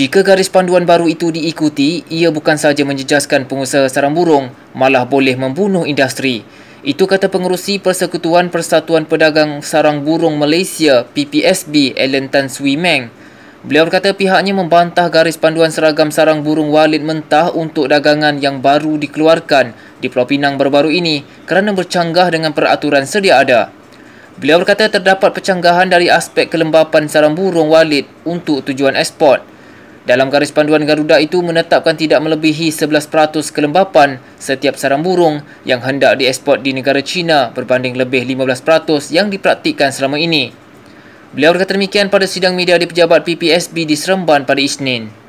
Jika garis panduan baru itu diikuti, ia bukan sahaja menjejaskan pengusaha sarang burung, malah boleh membunuh industri. Itu kata pengerusi Persekutuan Persatuan Pedagang Sarang Burung Malaysia PPSB Alan Tan Sui Meng. Beliau berkata pihaknya membantah garis panduan seragam sarang burung walid mentah untuk dagangan yang baru dikeluarkan di Pulau Pinang baru-baru ini kerana bercanggah dengan peraturan sedia ada. Beliau berkata terdapat pencanggahan dari aspek kelembapan sarang burung walid untuk tujuan ekspor. Dalam garis panduan Garuda itu menetapkan tidak melebihi 11% kelembapan setiap sarang burung yang hendak diekspor di negara China berbanding lebih 15% yang dipraktikkan selama ini. Beliau berkata demikian pada sidang media di pejabat PPSB di Seremban pada Isnin.